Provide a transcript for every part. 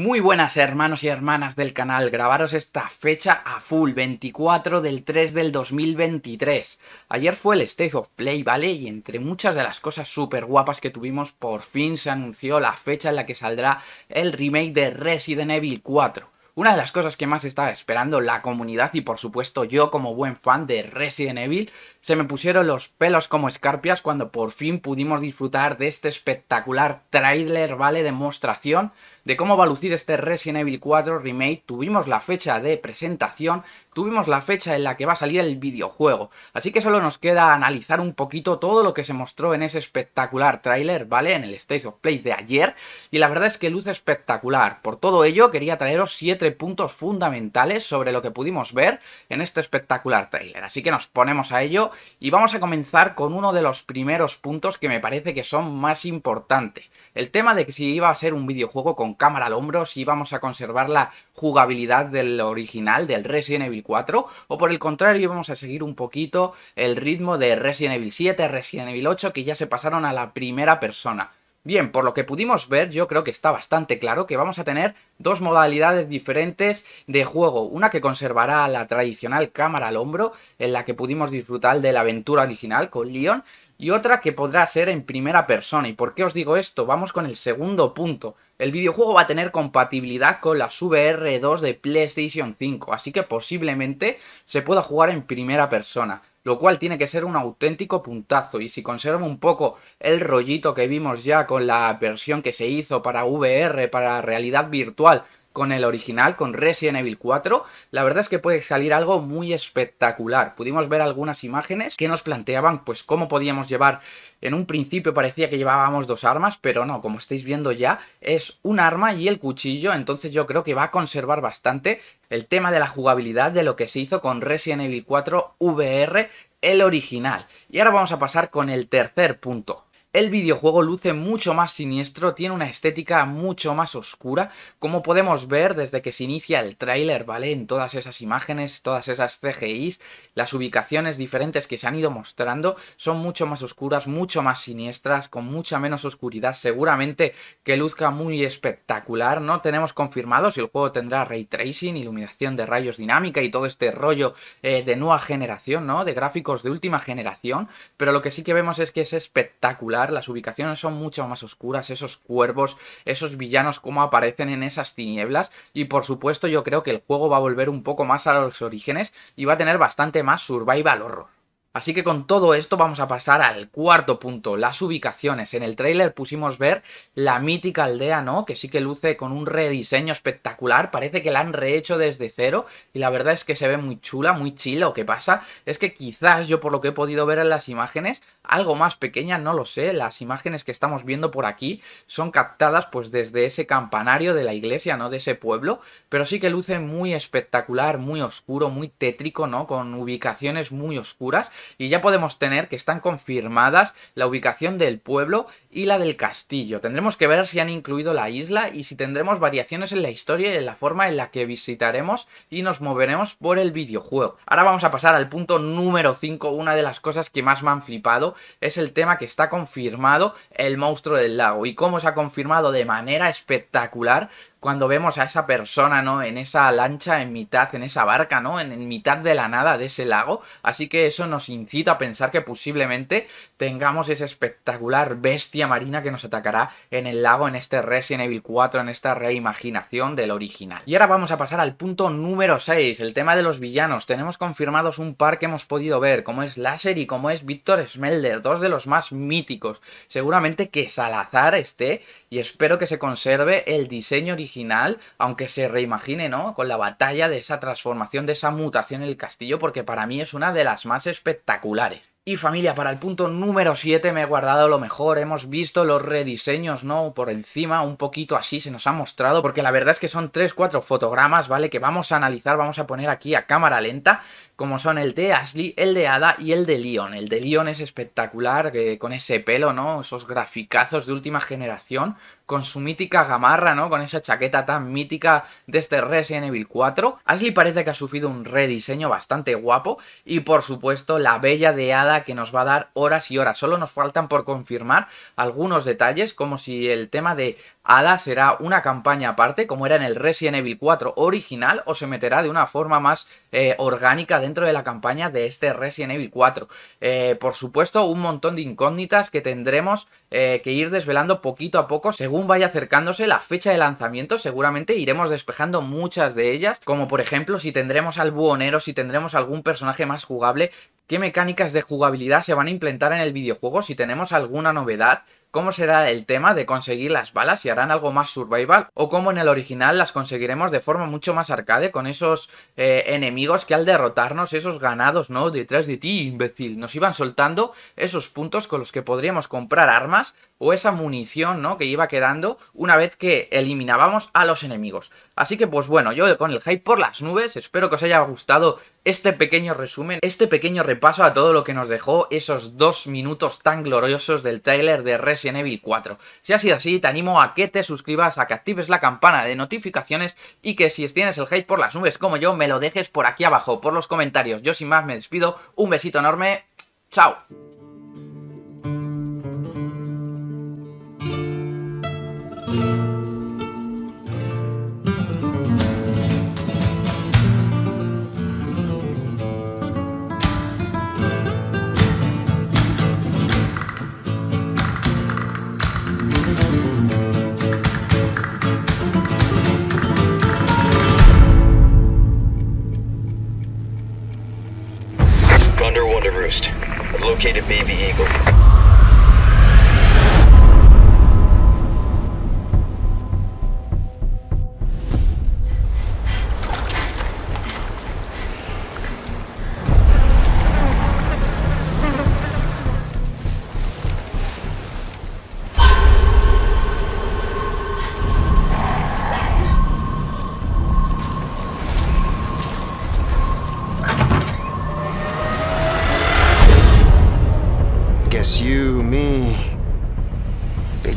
Muy buenas hermanos y hermanas del canal, grabaros esta fecha a full, 24 del 3 del 2023. Ayer fue el State of Play, ¿vale? Y entre muchas de las cosas súper guapas que tuvimos, por fin se anunció la fecha en la que saldrá el remake de Resident Evil 4. Una de las cosas que más estaba esperando la comunidad y por supuesto yo como buen fan de Resident Evil se me pusieron los pelos como escarpias cuando por fin pudimos disfrutar de este espectacular trailer, ¿vale? Demostración de cómo va a lucir este Resident Evil 4 Remake. Tuvimos la fecha de presentación, tuvimos la fecha en la que va a salir el videojuego. Así que solo nos queda analizar un poquito todo lo que se mostró en ese espectacular trailer ¿vale? En el State of Play de ayer. Y la verdad es que luce espectacular. Por todo ello, quería traeros 7 puntos fundamentales sobre lo que pudimos ver en este espectacular trailer Así que nos ponemos a ello y vamos a comenzar con uno de los primeros puntos que me parece que son más importantes. El tema de que si iba a ser un videojuego con cámara al hombro, si íbamos a conservar la jugabilidad del original, del Resident Evil 4, o por el contrario íbamos a seguir un poquito el ritmo de Resident Evil 7, Resident Evil 8, que ya se pasaron a la primera persona. Bien, por lo que pudimos ver, yo creo que está bastante claro que vamos a tener dos modalidades diferentes de juego. Una que conservará la tradicional cámara al hombro, en la que pudimos disfrutar de la aventura original con Leon, y otra que podrá ser en primera persona. ¿Y por qué os digo esto? Vamos con el segundo punto. El videojuego va a tener compatibilidad con la VR2 de PlayStation 5, así que posiblemente se pueda jugar en primera persona lo cual tiene que ser un auténtico puntazo. Y si conservo un poco el rollito que vimos ya con la versión que se hizo para VR, para realidad virtual, con el original, con Resident Evil 4, la verdad es que puede salir algo muy espectacular. Pudimos ver algunas imágenes que nos planteaban pues cómo podíamos llevar, en un principio parecía que llevábamos dos armas, pero no, como estáis viendo ya, es un arma y el cuchillo, entonces yo creo que va a conservar bastante el tema de la jugabilidad de lo que se hizo con Resident Evil 4 VR, el original. Y ahora vamos a pasar con el tercer punto, el videojuego luce mucho más siniestro, tiene una estética mucho más oscura, como podemos ver desde que se inicia el tráiler, ¿vale? En todas esas imágenes, todas esas CGIs, las ubicaciones diferentes que se han ido mostrando son mucho más oscuras, mucho más siniestras, con mucha menos oscuridad, seguramente que luzca muy espectacular, no tenemos confirmado si el juego tendrá ray tracing, iluminación de rayos dinámica y todo este rollo eh, de nueva generación, ¿no? De gráficos de última generación, pero lo que sí que vemos es que es espectacular las ubicaciones son mucho más oscuras, esos cuervos, esos villanos, cómo aparecen en esas tinieblas. Y por supuesto yo creo que el juego va a volver un poco más a los orígenes y va a tener bastante más survival horror. Así que con todo esto vamos a pasar al cuarto punto, las ubicaciones. En el tráiler pusimos ver la mítica aldea, ¿no? Que sí que luce con un rediseño espectacular, parece que la han rehecho desde cero y la verdad es que se ve muy chula, muy chila. Lo que pasa es que quizás yo por lo que he podido ver en las imágenes, algo más pequeña, no lo sé, las imágenes que estamos viendo por aquí son captadas pues desde ese campanario de la iglesia, ¿no? De ese pueblo, pero sí que luce muy espectacular, muy oscuro, muy tétrico, ¿no? Con ubicaciones muy oscuras y ya podemos tener que están confirmadas la ubicación del pueblo y la del castillo. Tendremos que ver si han incluido la isla y si tendremos variaciones en la historia y en la forma en la que visitaremos y nos moveremos por el videojuego. Ahora vamos a pasar al punto número 5, una de las cosas que más me han flipado es el tema que está confirmado el monstruo del lago y cómo se ha confirmado de manera espectacular cuando vemos a esa persona, ¿no? En esa lancha, en mitad, en esa barca, ¿no? En, mitad de la nada de ese lago. Así que eso nos incita a pensar que posiblemente tengamos esa espectacular bestia marina que nos atacará en el lago, en este Resident Evil 4, en esta reimaginación del original. Y ahora vamos a pasar al punto número 6, el tema de los villanos. Tenemos confirmados un par que hemos podido ver, como es Láser y como es Víctor Smelder, dos de los más míticos. Seguramente que Salazar esté y espero que se conserve el diseño original original, aunque se reimagine, ¿no? Con la batalla de esa transformación, de esa mutación en el castillo, porque para mí es una de las más espectaculares. Y familia, para el punto número 7 me he guardado lo mejor, hemos visto los rediseños, ¿no? Por encima, un poquito así se nos ha mostrado, porque la verdad es que son 3-4 fotogramas, ¿vale? Que vamos a analizar, vamos a poner aquí a cámara lenta, como son el de Ashley, el de Ada y el de Leon. El de Leon es espectacular, con ese pelo, ¿no? Esos graficazos de última generación, con su mítica gamarra, ¿no? Con esa chaqueta tan mítica de este Resident Evil 4. Ashley parece que ha sufrido un rediseño bastante guapo, y por supuesto la bella de Ada que nos va a dar horas y horas. Solo nos faltan por confirmar algunos detalles, como si el tema de Ada será una campaña aparte, como era en el Resident Evil 4 original, o se meterá de una forma más eh, orgánica dentro de la campaña de este Resident Evil 4. Eh, por supuesto, un montón de incógnitas que tendremos eh, que ir desvelando poquito a poco según vaya acercándose la fecha de lanzamiento. Seguramente iremos despejando muchas de ellas, como por ejemplo si tendremos al buhonero, si tendremos algún personaje más jugable, qué mecánicas de jugabilidad se van a implantar en el videojuego, si tenemos alguna novedad cómo será el tema de conseguir las balas, si harán algo más survival o como en el original las conseguiremos de forma mucho más arcade con esos eh, enemigos que al derrotarnos, esos ganados, ¿no? Detrás de ti, imbécil, nos iban soltando esos puntos con los que podríamos comprar armas o esa munición, ¿no? Que iba quedando una vez que eliminábamos a los enemigos. Así que pues bueno, yo con el hype por las nubes, espero que os haya gustado este pequeño resumen, este pequeño repaso a todo lo que nos dejó esos dos minutos tan gloriosos del tráiler de Resident Evil 4. Si ha sido así, te animo a que te suscribas, a que actives la campana de notificaciones y que si tienes el hype por las nubes como yo, me lo dejes por aquí abajo, por los comentarios. Yo sin más me despido, un besito enorme, chao.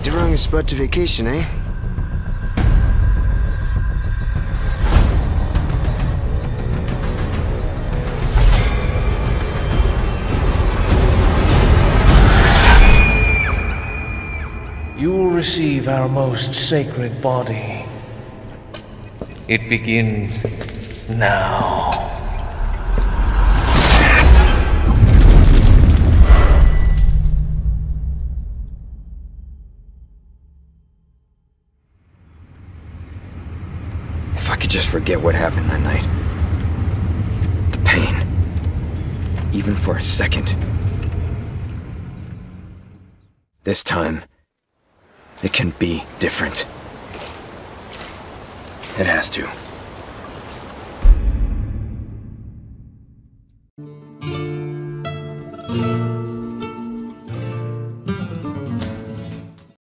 Picked the wrong spot to vacation, eh? You will receive our most sacred body. It begins now. could just forget what happened that night. The pain. Even for a second. This time, it can be different. It has to.